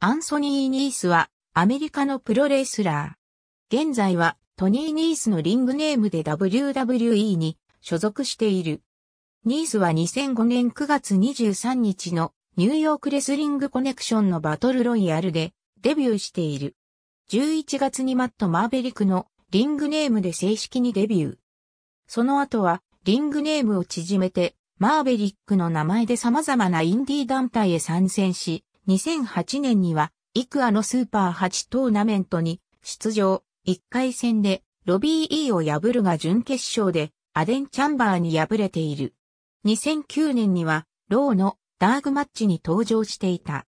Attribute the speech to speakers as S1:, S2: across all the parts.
S1: アンソニー・ニースはアメリカのプロレスラー。現在はトニー・ニースのリングネームで WWE に所属している。ニースは2005年9月23日のニューヨークレスリングコネクションのバトルロイヤルでデビューしている。11月にマット・マーベリックのリングネームで正式にデビュー。その後はリングネームを縮めてマーベリックの名前で様々なインディー団体へ参戦し、2008年には、イクアのスーパー8トーナメントに出場、1回戦でロビー E を破るが準決勝でアデン・チャンバーに敗れている。2009年には、ローのダーグマッチに登場していた。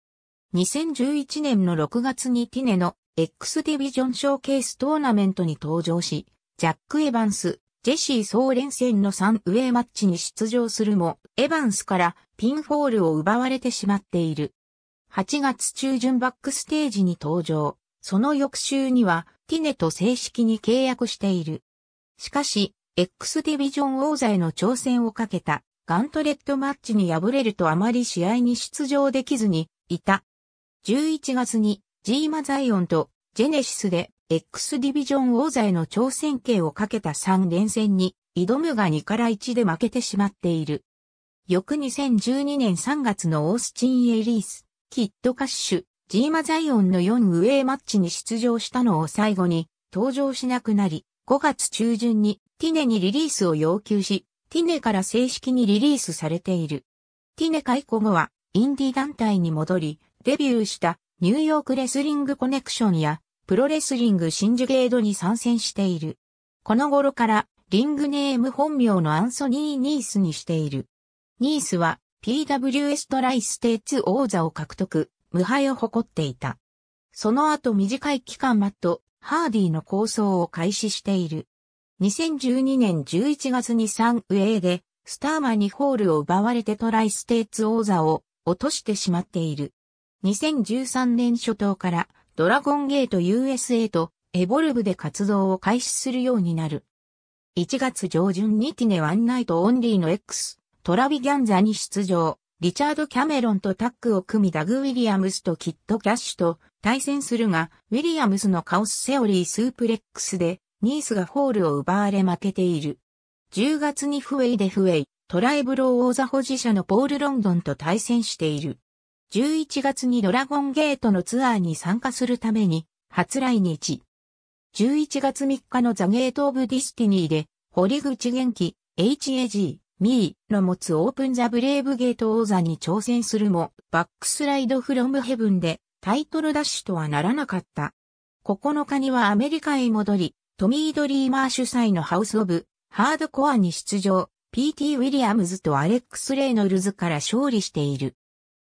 S1: 2011年の6月にティネの X ディビジョンショーケーストーナメントに登場し、ジャック・エヴァンス、ジェシーソーレン戦の3ウェイマッチに出場するも、エヴァンスからピンフォールを奪われてしまっている。8月中旬バックステージに登場。その翌週には、ティネと正式に契約している。しかし、X ディビジョン王座への挑戦をかけた、ガントレットマッチに敗れるとあまり試合に出場できずに、いた。11月に、ジーマザイオンと、ジェネシスで、X ディビジョン王座への挑戦権をかけた3連戦に、挑むが2から1で負けてしまっている。翌2012年3月のオースチン・エリース、キッドカッシュ、ジーマザイオンの4ウェイマッチに出場したのを最後に登場しなくなり、5月中旬にティネにリリースを要求し、ティネから正式にリリースされている。ティネ解雇後はインディ団体に戻り、デビューしたニューヨークレスリングコネクションやプロレスリングシンジゲードに参戦している。この頃からリングネーム本名のアンソニー・ニースにしている。ニースは PWS トライステーツ王座を獲得、無敗を誇っていた。その後短い期間マット、ハーディの構想を開始している。2012年11月に3ウェイで、スターマにホールを奪われてトライステーツ王座を落としてしまっている。2013年初頭からドラゴンゲート USA とエボルブで活動を開始するようになる。1月上旬にティネワンナイトオンリーの X トラビギャンザに出場、リチャード・キャメロンとタッグを組みダグ・ウィリアムスとキッド・キャッシュと対戦するが、ウィリアムスのカオス・セオリー・スープレックスで、ニースがホールを奪われ負けている。10月にフウェイでフウェイ、トライブロー王座保持者のポール・ロンドンと対戦している。11月にドラゴンゲートのツアーに参加するために、初来日。11月3日のザ・ゲート・オブ・ディスティニーで、堀口元気、HAG、ミーの持つオープンザブレイブゲート王座に挑戦するも、バックスライドフロムヘブンでタイトルダッシュとはならなかった。9日にはアメリカへ戻り、トミー・ドリーマー主催のハウス・オブ・ハードコアに出場、PT・ ウィリアムズとアレックス・レイノルズから勝利している。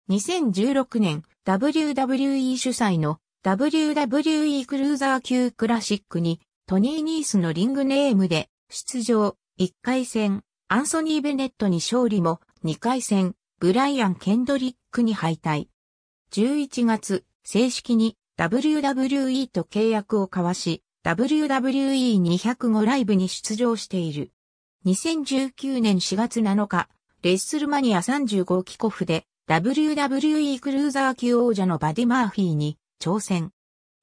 S1: 2016年、WWE 主催の WWE クルーザー級クラシックにトニー・ニースのリングネームで出場、1回戦、アンソニー・ベネットに勝利も、2回戦、ブライアン・ケンドリックに敗退。11月、正式に WWE と契約を交わし、WWE205 ライブに出場している。2019年4月7日、レッスルマニア35キコフで WWE クルーザー級王者のバディ・マーフィーに挑戦。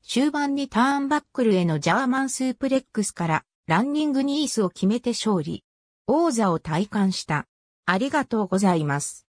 S1: 終盤にターンバックルへのジャーマンスープレックスからランニングニースを決めて勝利。王座を体感した。ありがとうございます。